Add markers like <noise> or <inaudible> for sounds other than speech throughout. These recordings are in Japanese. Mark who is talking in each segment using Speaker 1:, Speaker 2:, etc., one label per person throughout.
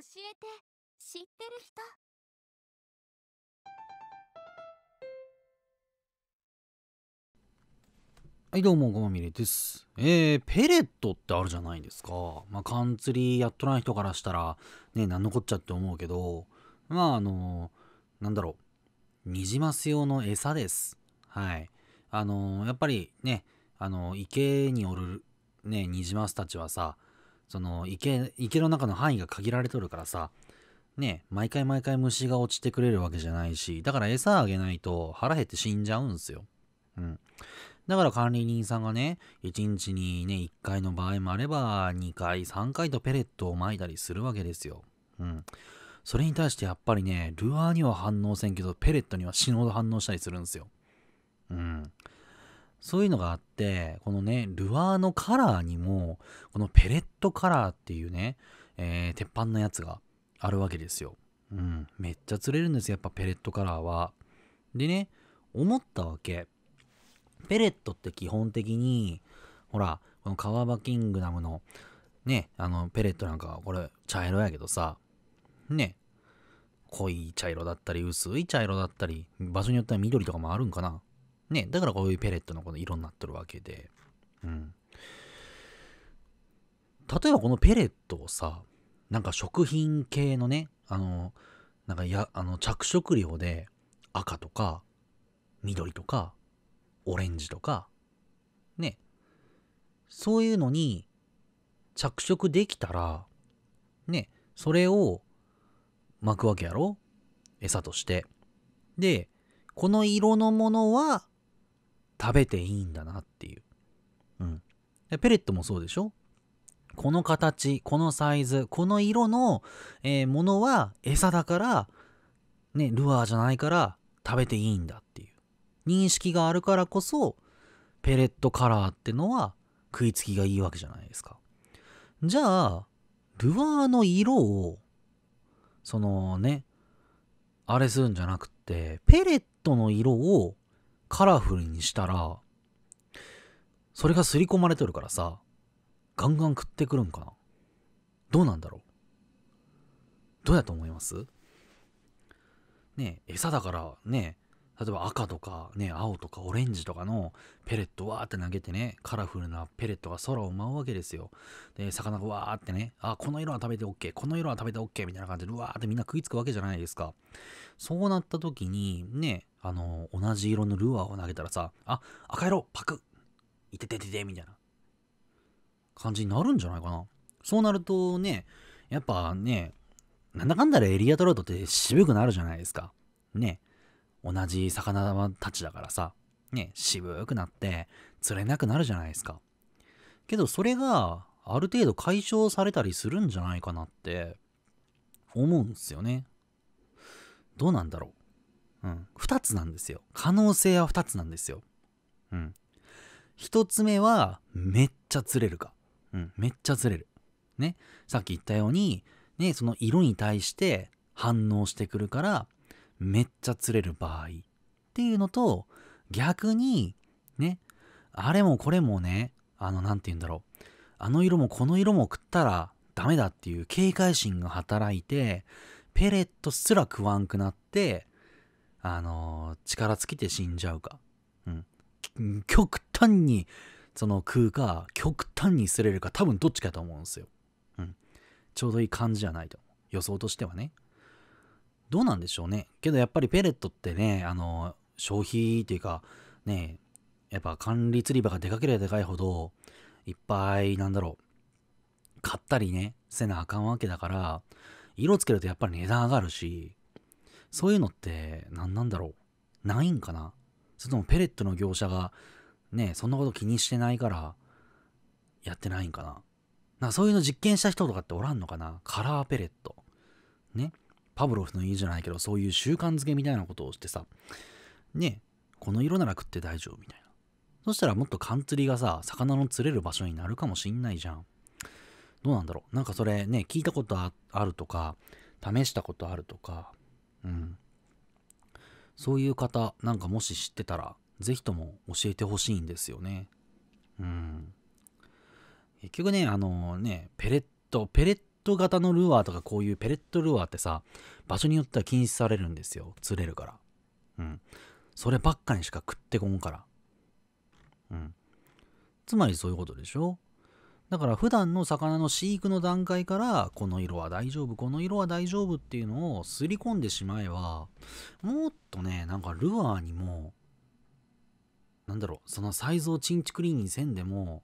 Speaker 1: 教えて知ってる人はいどうもごまみれです。えー、ペレットってあるじゃないですか。まあ、缶釣りやっとらん人からしたら、ね、なんのこっちゃって思うけど、まあ、あのー、なんだろう、ニジマス用の餌です。はい。あのー、やっぱりね、あのー、池による、ね、ニジマスたちはさ、その池、池の中の範囲が限られとるからさ、ね、毎回毎回虫が落ちてくれるわけじゃないし、だから餌あげないと腹減って死んじゃうんすよ。うん。だから管理人さんがね、1日にね、1回の場合もあれば、2回、3回とペレットを撒いたりするわけですよ。うん。それに対してやっぱりね、ルアーには反応せんけど、ペレットには死ぬほど反応したりするんですよ。うん。そういうのがあって、このね、ルアーのカラーにも、このペレットカラーっていうね、えー、鉄板のやつがあるわけですよ。うん。めっちゃ釣れるんですよ、やっぱペレットカラーは。でね、思ったわけ。ペレットって基本的に、ほら、このカワバキングダムの、ね、あの、ペレットなんか、これ、茶色やけどさ、ね、濃い茶色だったり、薄い茶色だったり、場所によっては緑とかもあるんかな。ね、だからこういうペレットのこの色になってるわけで、うん。例えばこのペレットをさ、なんか食品系のね、あの、なんかや、あの、着色料で赤とか、緑とか、オレンジとか、ね、そういうのに着色できたら、ね、それを巻くわけやろ餌として。で、この色のものは食べていいんだなっていう。うん。でペレットもそうでしょこの形、このサイズ、この色の、えー、ものは餌だから、ね、ルアーじゃないから食べていいんだっていう認識があるからこそ、ペレットカラーってのは食いつきがいいわけじゃないですか。じゃあ、ルアーの色を、そのね、あれするんじゃなくって、ペレットの色をカラフルにしたら、それが刷り込まれてるからさ、ガンガン食ってくるんかな。どうなんだろう。どうやと思いますね餌だからね、例えば赤とかね、青とかオレンジとかのペレットわーって投げてね、カラフルなペレットが空を舞うわけですよ。で、魚がわーってね、あ、この色は食べて OK、この色は食べて OK みたいな感じで、うわーってみんな食いつくわけじゃないですか。そうなった時に、ね、あの、同じ色のルアーを投げたらさ、あ、赤色、パクいててててみたいな感じになるんじゃないかな。そうなるとね、やっぱね、なんだかんだでエリアトラウトって渋くなるじゃないですか。ね。同じ魚たちだからさ、ね、渋くなって釣れなくなるじゃないですか。けどそれがある程度解消されたりするんじゃないかなって思うんすよね。どうなんだろう。うん、2つなんですよ可能性は2つなんですよ、うん、1つ目はめっちゃ釣れるか、うん、めっちゃ釣れる、ね、さっき言ったように、ね、その色に対して反応してくるからめっちゃ釣れる場合っていうのと逆にねあれもこれもねあの何て言うんだろうあの色もこの色も食ったらダメだっていう警戒心が働いてペレットすら食わんくなってあのー、力尽きて死んじゃうか。うん。極端に、その食うか、極端に擦れるか、多分どっちかと思うんですよ。うん。ちょうどいい感じじゃないと予想としてはね。どうなんでしょうね。けどやっぱりペレットってね、あのー、消費っていうか、ね、やっぱ管理釣り場がでかければでかいほど、いっぱい、なんだろう、買ったりね、せなあかんわけだから、色つけるとやっぱり値段上がるし、そういうのって何なんだろうないんかなそれともペレットの業者がね、そんなこと気にしてないからやってないんかななそういうの実験した人とかっておらんのかなカラーペレット。ね。パブロフの言じゃないけど、そういう習慣づけみたいなことをしてさ、ね、この色なら食って大丈夫みたいな。そしたらもっと缶釣りがさ、魚の釣れる場所になるかもしんないじゃん。どうなんだろうなんかそれね、聞いたことあるとか、試したことあるとか、うん。そういう方なんかもし知ってたら、ぜひとも教えてほしいんですよね。うん。結局ね、あのね、ペレット、ペレット型のルアーとかこういうペレットルアーってさ、場所によっては禁止されるんですよ。釣れるから。うん。そればっかにしか食ってこんから。うん。つまりそういうことでしょだから普段の魚の飼育の段階からこの色は大丈夫この色は大丈夫っていうのをすり込んでしまえばもっとねなんかルアーにもなんだろうそのサイズをチンチクリーンにせんでも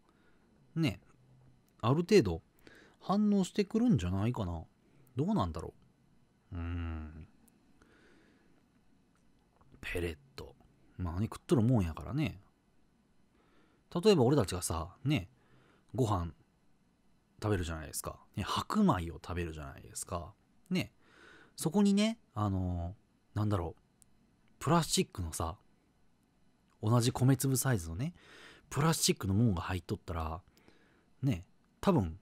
Speaker 1: ねある程度反応してくるんじゃないかなどうなんだろううんペレットまあね食っとるもんやからね例えば俺たちがさねご飯食べるじゃないですか。ね、白米を食べるじゃないですか。ね、そこにね、あのー、なんだろう、プラスチックのさ、同じ米粒サイズのね、プラスチックのもんが入っとったら、ね、多分、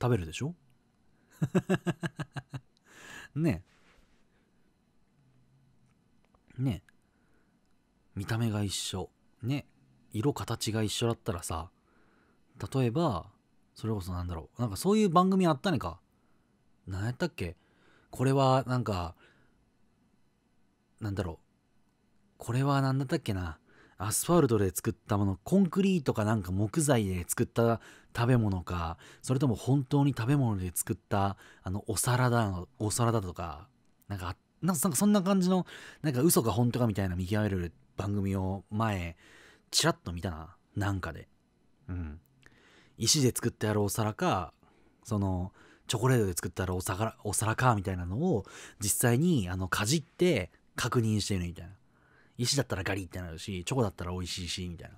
Speaker 1: 食べるでしょ <laughs> ね。ね。見た目が一緒。ね。色形が一緒だったらさ、例えばそれこそなんだろうなんかそういう番組あったねか何やったっけこれはなんかなんだろうこれは何だったっけなアスファルトで作ったものコンクリートかなんか木材で作った食べ物かそれとも本当に食べ物で作ったあのお皿だお皿だとかなんかなんかそんな感じのなんか嘘か本当かみたいな見極める番組を前ちらっと見たななんかでうん石で作ってあるお皿かそのチョコレートで作ってあるお皿お皿かみたいなのを実際にあのかじって確認してるみたいな石だったらガリってなるしチョコだったら美味しいしみたい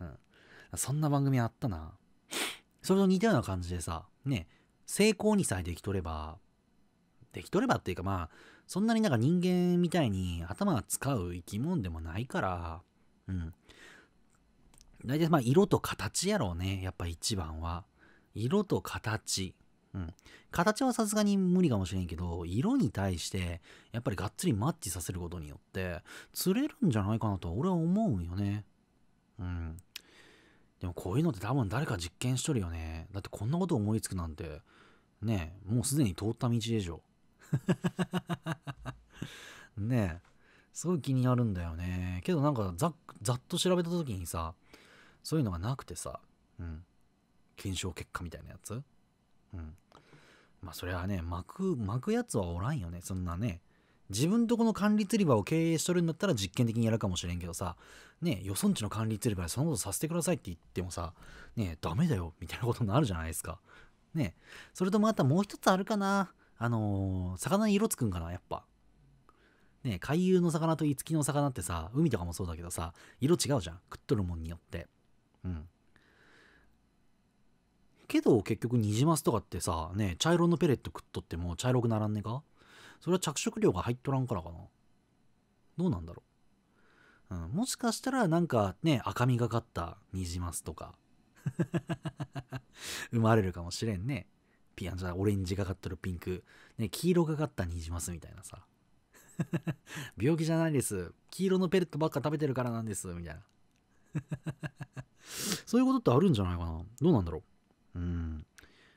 Speaker 1: な、うん、そんな番組あったなそれと似たような感じでさね成功にさえできとればできとればっていうかまあそんなになんか人間みたいに頭使う生き物でもないからうん大体まあ色と形やろうね。やっぱ一番は。色と形。うん。形はさすがに無理かもしれんけど、色に対して、やっぱりがっつりマッチさせることによって、釣れるんじゃないかなと俺は思うんよね。うん。でもこういうのって多分誰か実験しとるよね。だってこんなこと思いつくなんて、ねえ、もうすでに通った道でしょ。<laughs> ねえ、すごい気になるんだよね。けどなんかざっと調べた時にさ、そういうのがなくてさ、うん。検証結果みたいなやつうん。まあそれはね、巻く、巻くやつはおらんよね。そんなね。自分とこの管理釣り場を経営しとるんだったら実験的にやるかもしれんけどさ、ね、予算地の管理釣り場でそのことさせてくださいって言ってもさ、ね、ダメだよ、みたいなことになるじゃないですか。ね、それとまたもう一つあるかな。あのー、魚に色つくんかな、やっぱ。ね、海遊の魚と五木の魚ってさ、海とかもそうだけどさ、色違うじゃん。食っとるもんによって。うん。けど結局ニジマスとかってさ、ね、茶色のペレット食っとっても茶色くならんねえかそれは着色料が入っとらんからかな。どうなんだろう。うん、もしかしたらなんかね、赤みがかったニジマスとか、<laughs> 生まれるかもしれんね。ピアンじゃオレンジがかっとるピンク、ね、黄色がかったニジマスみたいなさ。<laughs> 病気じゃないです。黄色のペレットばっか食べてるからなんです、みたいな。そういうことってあるんじゃないかな。どうなんだろう。うん。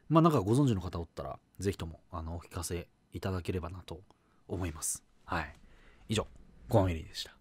Speaker 1: まあ、なんかご存知の方おったら、ぜひとも、あの、お聞かせいただければなと思います。はい。以上、コンエリーでした。